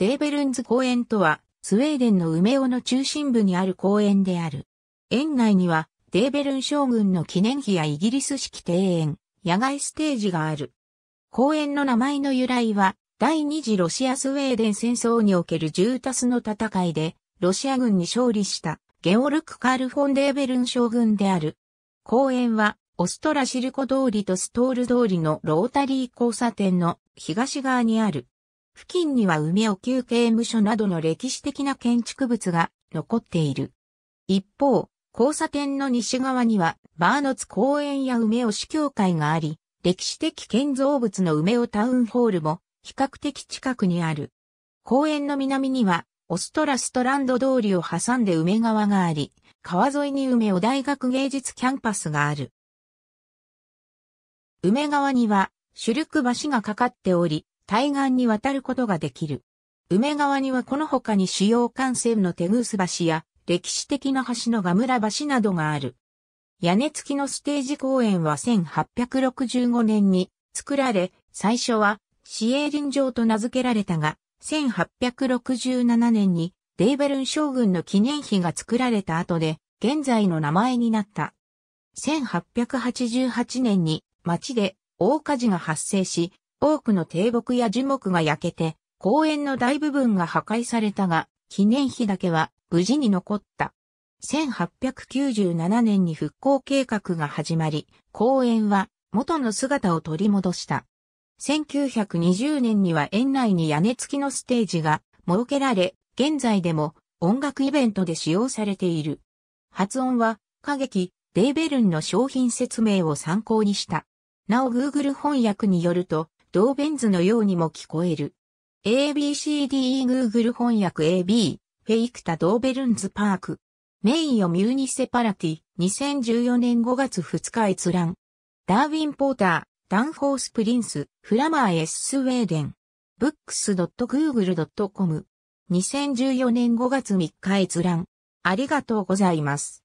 デーベルンズ公園とは、スウェーデンの梅尾の中心部にある公園である。園内には、デーベルン将軍の記念碑やイギリス式庭園、野外ステージがある。公園の名前の由来は、第二次ロシアスウェーデン戦争における1達タスの戦いで、ロシア軍に勝利した、ゲオルク・カール・フォン・デーベルン将軍である。公園は、オストラシルコ通りとストール通りのロータリー交差点の東側にある。付近には梅尾休刑務所などの歴史的な建築物が残っている。一方、交差点の西側には、バーノツ公園や梅尾市教会があり、歴史的建造物の梅尾タウンホールも比較的近くにある。公園の南には、オストラストランド通りを挟んで梅川があり、川沿いに梅尾大学芸術キャンパスがある。梅川には、シュルク橋がかかっており、対岸に渡ることができる。梅川にはこの他に主要幹線の手グース橋や歴史的な橋のガムラ橋などがある。屋根付きのステージ公園は1865年に作られ、最初は市営林場と名付けられたが、1867年にデーベルン将軍の記念碑が作られた後で、現在の名前になった。1888年に町で大火事が発生し、多くの低木や樹木が焼けて、公園の大部分が破壊されたが、記念碑だけは無事に残った。1897年に復興計画が始まり、公園は元の姿を取り戻した。1920年には園内に屋根付きのステージが設けられ、現在でも音楽イベントで使用されている。発音は歌劇デーベルンの商品説明を参考にした。なお Google 翻訳によると、ドーベンズのようにも聞こえる。ABCDE Google 翻訳 AB、フェイクタ・ドーベルンズ・パーク。メインをミューニセパラティ、2014年5月2日閲覧。ダーウィン・ポーター、ダンフォース・プリンス、フラマー・エス・ウェーデン。books.google.com。2014年5月3日閲覧。ありがとうございます。